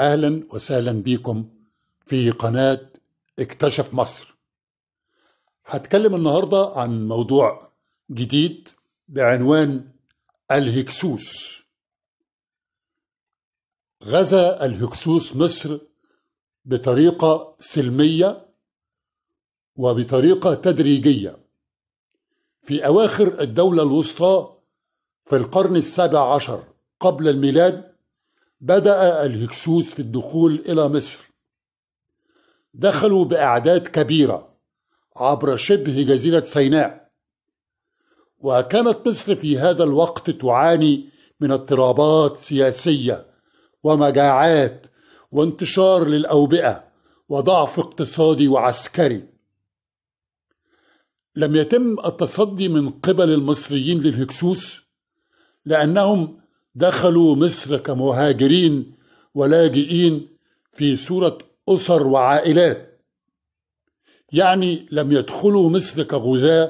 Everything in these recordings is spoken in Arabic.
اهلا وسهلا بيكم في قناه اكتشف مصر هتكلم النهارده عن موضوع جديد بعنوان الهكسوس غزا الهكسوس مصر بطريقه سلميه وبطريقه تدريجيه في اواخر الدوله الوسطى في القرن السابع عشر قبل الميلاد بدأ الهكسوس في الدخول إلى مصر دخلوا بأعداد كبيرة عبر شبه جزيرة سيناء وكانت مصر في هذا الوقت تعاني من اضطرابات سياسية ومجاعات وانتشار للأوبئة وضعف اقتصادي وعسكري لم يتم التصدي من قبل المصريين للهكسوس لأنهم دخلوا مصر كمهاجرين ولاجئين في صورة أسر وعائلات يعني لم يدخلوا مصر كغذاء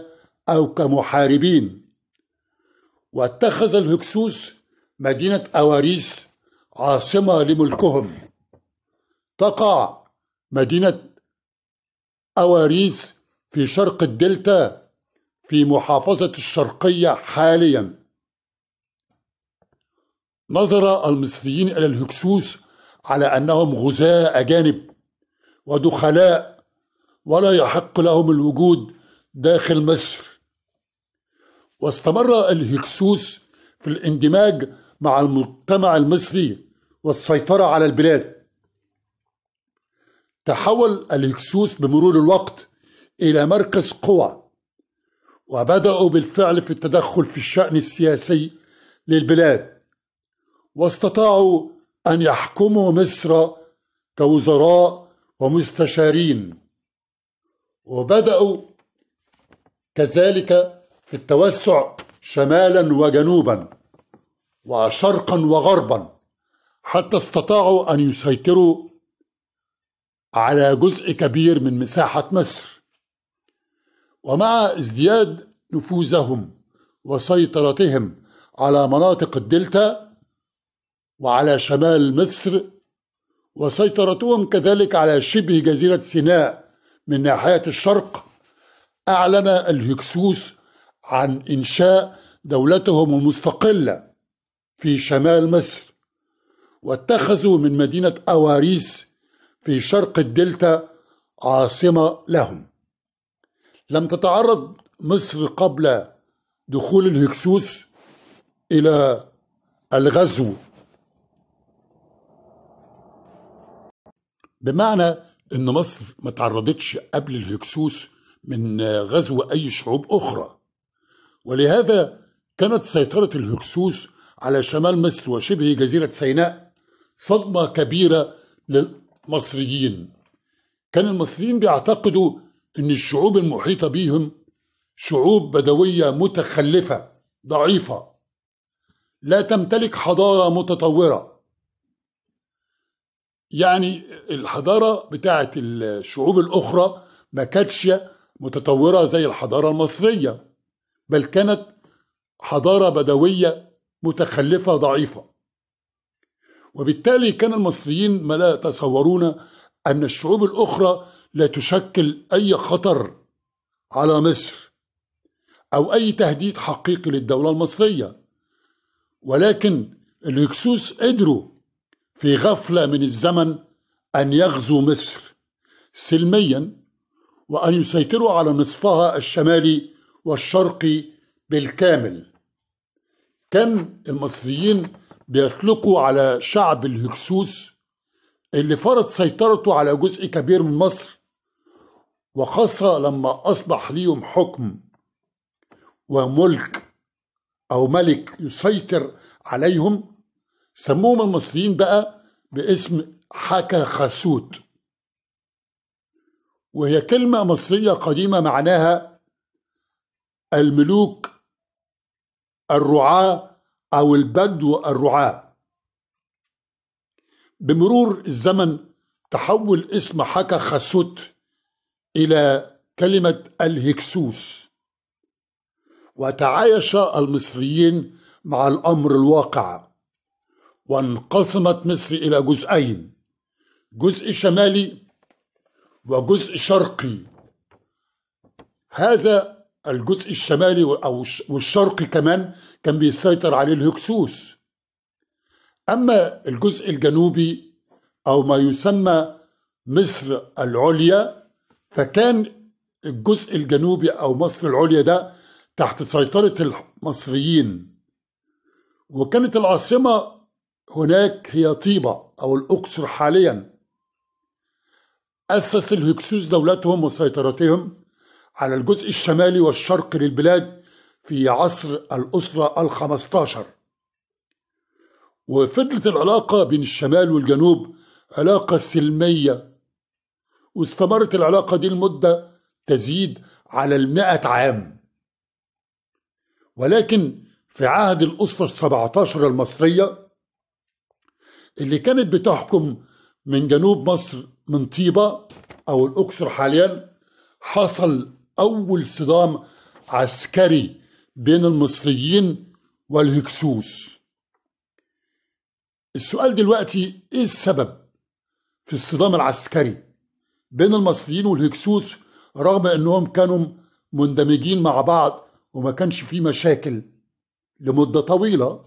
أو كمحاربين واتخذ الهكسوس مدينة أواريس عاصمة لملكهم تقع مدينة أواريس في شرق الدلتا في محافظة الشرقية حاليا نظر المصريين إلى الهكسوس على أنهم غزاة أجانب ودخلاء ولا يحق لهم الوجود داخل مصر واستمر الهكسوس في الاندماج مع المجتمع المصري والسيطرة على البلاد تحول الهكسوس بمرور الوقت إلى مركز قوى وبدأوا بالفعل في التدخل في الشأن السياسي للبلاد واستطاعوا أن يحكموا مصر كوزراء ومستشارين وبدأوا كذلك في التوسع شمالا وجنوبا وشرقا وغربا حتى استطاعوا أن يسيطروا على جزء كبير من مساحة مصر ومع ازدياد نفوذهم وسيطرتهم على مناطق الدلتا وعلى شمال مصر وسيطرتهم كذلك على شبه جزيرة سيناء من ناحية الشرق أعلن الهكسوس عن إنشاء دولتهم المستقلة في شمال مصر واتخذوا من مدينة أواريس في شرق الدلتا عاصمة لهم لم تتعرض مصر قبل دخول الهكسوس إلى الغزو بمعنى ان مصر ما تعرضتش قبل الهكسوس من غزو اي شعوب اخرى ولهذا كانت سيطره الهكسوس على شمال مصر وشبه جزيره سيناء صدمه كبيره للمصريين كان المصريين بيعتقدوا ان الشعوب المحيطه بيهم شعوب بدويه متخلفه ضعيفه لا تمتلك حضاره متطوره يعني الحضارة بتاعت الشعوب الأخرى ما كانتش متطورة زي الحضارة المصرية بل كانت حضارة بدوية متخلفة ضعيفة وبالتالي كان المصريين ما لا يتصورون أن الشعوب الأخرى لا تشكل أي خطر على مصر أو أي تهديد حقيقي للدولة المصرية ولكن الهكسوس قدروا في غفله من الزمن ان يغزوا مصر سلميا وان يسيطروا على نصفها الشمالي والشرقي بالكامل كان المصريين بيطلقوا على شعب الهكسوس اللي فرض سيطرته على جزء كبير من مصر وخاصة لما أصبح ليهم حكم وملك أو ملك يسيطر عليهم سموهم المصريين بقى باسم حكا خسوت وهي كلمة مصرية قديمة معناها الملوك الرعاة أو البدو الرعاة بمرور الزمن تحول اسم حكا خسوت إلى كلمة الهكسوس وتعايش المصريين مع الأمر الواقع وانقسمت مصر إلى جزئين جزء شمالي وجزء شرقي هذا الجزء الشمالي أو والشرقي كمان كان بيسيطر عليه الهكسوس أما الجزء الجنوبي أو ما يسمى مصر العليا فكان الجزء الجنوبي أو مصر العليا ده تحت سيطرة المصريين وكانت العاصمة هناك هي طيبة أو الأقصر حاليا أسس الهكسوس دولتهم وسيطرتهم على الجزء الشمالي والشرقي للبلاد في عصر الأسرة الخمستاشر وفضلت العلاقة بين الشمال والجنوب علاقة سلمية واستمرت العلاقة دي لمدة تزيد على المائة عام ولكن في عهد الأسرة السبعتاشر المصرية اللي كانت بتحكم من جنوب مصر من طيبة أو الأقصر حاليا حصل أول صدام عسكري بين المصريين والهكسوس السؤال دلوقتي إيه السبب في الصدام العسكري بين المصريين والهكسوس رغم أنهم كانوا مندمجين مع بعض وما كانش في مشاكل لمدة طويلة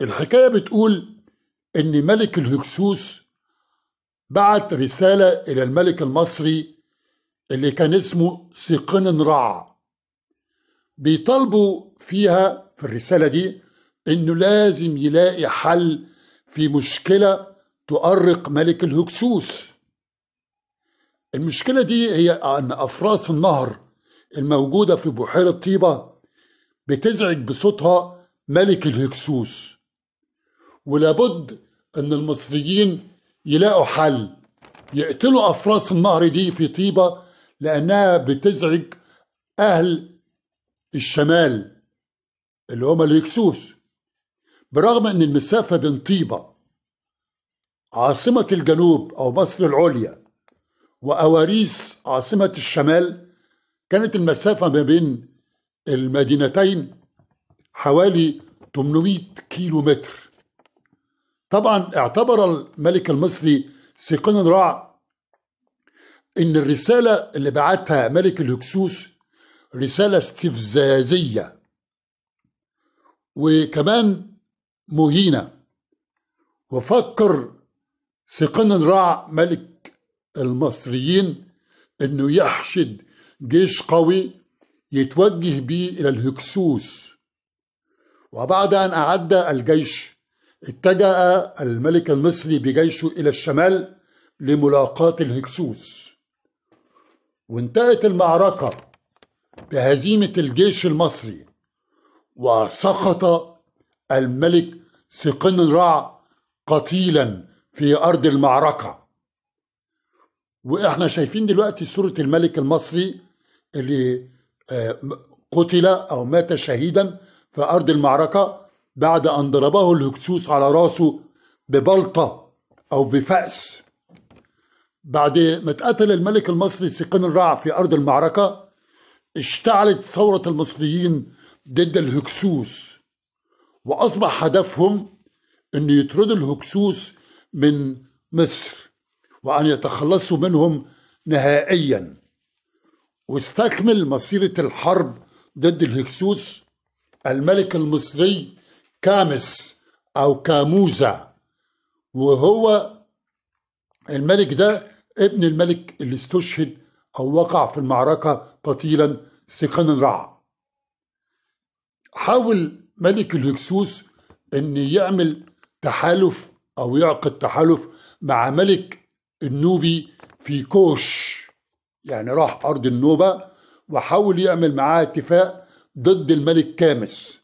الحكاية بتقول إن ملك الهكسوس بعت رسالة إلى الملك المصري اللي كان اسمه سيقن رع بيطالبوا فيها في الرسالة دي إنه لازم يلاقي حل في مشكلة تؤرق ملك الهكسوس المشكلة دي هي أن أفراس النهر الموجودة في بحيرة طيبة بتزعج بصوتها ملك الهكسوس ولابد ان المصريين يلاقوا حل يقتلوا افراس النهر دي في طيبه لانها بتزعج اهل الشمال اللي هما الهكسوس برغم ان المسافه بين طيبه عاصمه الجنوب او مصر العليا واواريس عاصمه الشمال كانت المسافه ما بين المدينتين حوالي 800 كيلو متر طبعا اعتبر الملك المصري سيقن الرع ان الرسالة اللي بعتها ملك الهكسوس رسالة استفزازية وكمان مهينة وفكر سيقن الرع ملك المصريين انه يحشد جيش قوي يتوجه به الى الهكسوس وبعد ان اعد الجيش اتجه الملك المصري بجيشه إلى الشمال لملاقاة الهكسوس وانتهت المعركة بهزيمة الجيش المصري وسقط الملك سقن رع قتيلا في أرض المعركة وإحنا شايفين دلوقتي صورة الملك المصري اللي آه، قتل أو مات شهيدا في أرض المعركة بعد أن ضربه الهكسوس على راسه ببلطة أو بفأس بعد ما اتقتل الملك المصري سيقين الرع في أرض المعركة اشتعلت ثورة المصريين ضد الهكسوس وأصبح هدفهم أن يطردوا الهكسوس من مصر وأن يتخلصوا منهم نهائيا واستكمل مسيرة الحرب ضد الهكسوس الملك المصري كامس أو كاموزا وهو الملك ده ابن الملك اللي استشهد أو وقع في المعركة قتيلا سخن الرع حاول ملك الهكسوس أن يعمل تحالف أو يعقد تحالف مع ملك النوبي في كوش يعني راح أرض النوبة وحاول يعمل معاه اتفاق ضد الملك كامس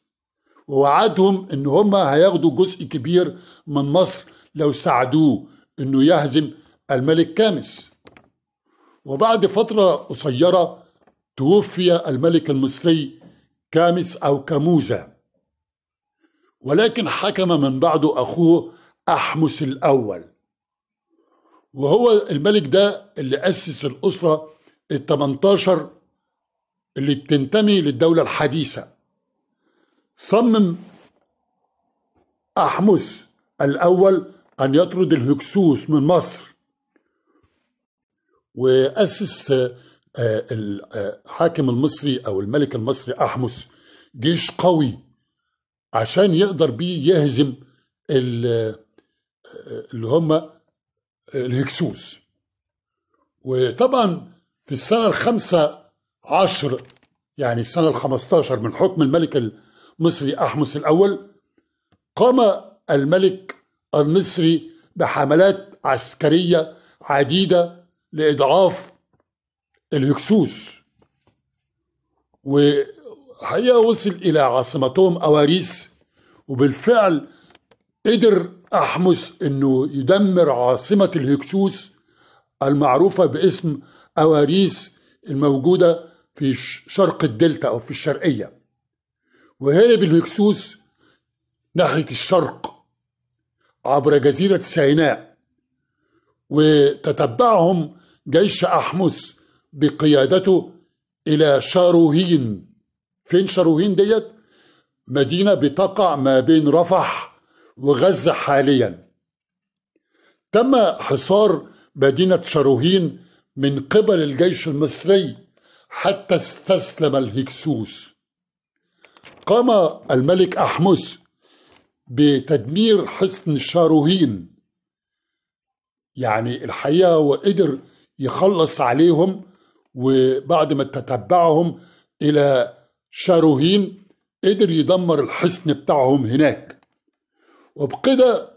ووعدهم ان هم هياخدوا جزء كبير من مصر لو ساعدوه انه يهزم الملك كامس وبعد فترة قصيرة توفي الملك المصري كامس أو كاموزة ولكن حكم من بعده أخوه أحمس الأول وهو الملك ده اللي أسس الأسرة ال 18 اللي بتنتمي للدولة الحديثة صمم أحمس الأول أن يطرد الهكسوس من مصر وأسس آه، الحاكم آه، المصري أو الملك المصري أحمس جيش قوي عشان يقدر بيه يهزم آه، اللي هم الهكسوس وطبعا في السنة الخمسة عشر يعني السنة الخمستاشر من حكم الملك مصري أحمس الأول قام الملك المصري بحملات عسكرية عديدة لإضعاف الهكسوس وحقيقة وصل إلى عاصمتهم أواريس وبالفعل قدر أحمس أنه يدمر عاصمة الهكسوس المعروفة باسم أواريس الموجودة في شرق الدلتا أو في الشرقية وهرب الهكسوس ناحية الشرق عبر جزيرة سيناء وتتبعهم جيش أحمس بقيادته إلى شاروهين فين شاروهين ديت؟ مدينة بتقع ما بين رفح وغزة حاليا تم حصار مدينة شاروهين من قبل الجيش المصري حتى استسلم الهكسوس قام الملك أحمس بتدمير حصن الشاروهين يعني الحقيقة وقدر يخلص عليهم وبعد ما تتبعهم إلى شاروهين قدر يدمر الحصن بتاعهم هناك وبكده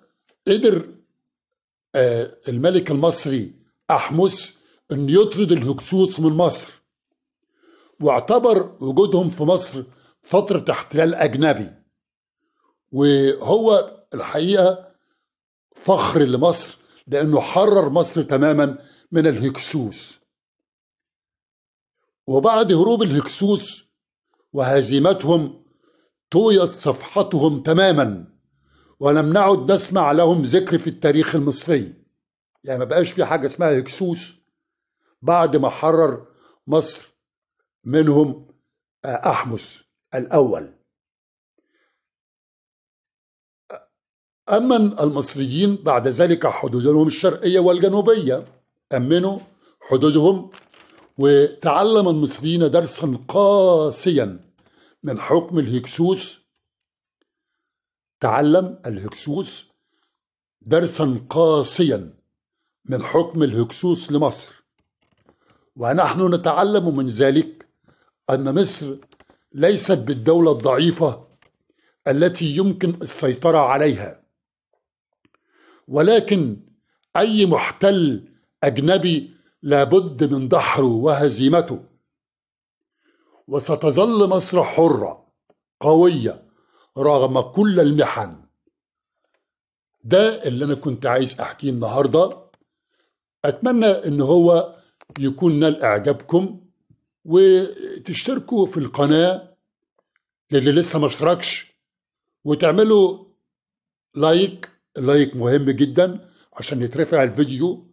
قدر آه، الملك المصري أحمس أن يطرد الهكسوس من مصر واعتبر وجودهم في مصر فترة احتلال أجنبي وهو الحقيقة فخر لمصر لأنه حرر مصر تماما من الهكسوس وبعد هروب الهكسوس وهزيمتهم طويت صفحتهم تماما ولم نعد نسمع لهم ذكر في التاريخ المصري يعني ما بقاش في حاجة اسمها هكسوس بعد ما حرر مصر منهم آه، أحمس الأول أمن المصريين بعد ذلك حدودهم الشرقية والجنوبية أمنوا حدودهم وتعلم المصريين درسا قاسيا من حكم الهكسوس تعلم الهكسوس درسا قاسيا من حكم الهكسوس لمصر ونحن نتعلم من ذلك أن مصر ليست بالدولة الضعيفة التي يمكن السيطرة عليها ولكن أي محتل أجنبي لابد من دحره وهزيمته وستظل مصر حرة قوية رغم كل المحن ده اللي أنا كنت عايز أحكيه النهاردة أتمنى إن هو يكون نال إعجابكم وتشتركوا في القناة للي لسه ما اشتركش وتعملوا لايك لايك مهم جدا عشان يترفع الفيديو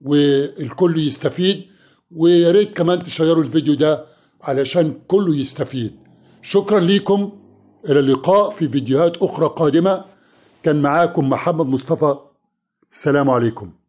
والكل يستفيد وياريت كمان تشيروا الفيديو ده علشان كله يستفيد شكرا ليكم الى اللقاء في فيديوهات اخرى قادمه كان معاكم محمد مصطفى السلام عليكم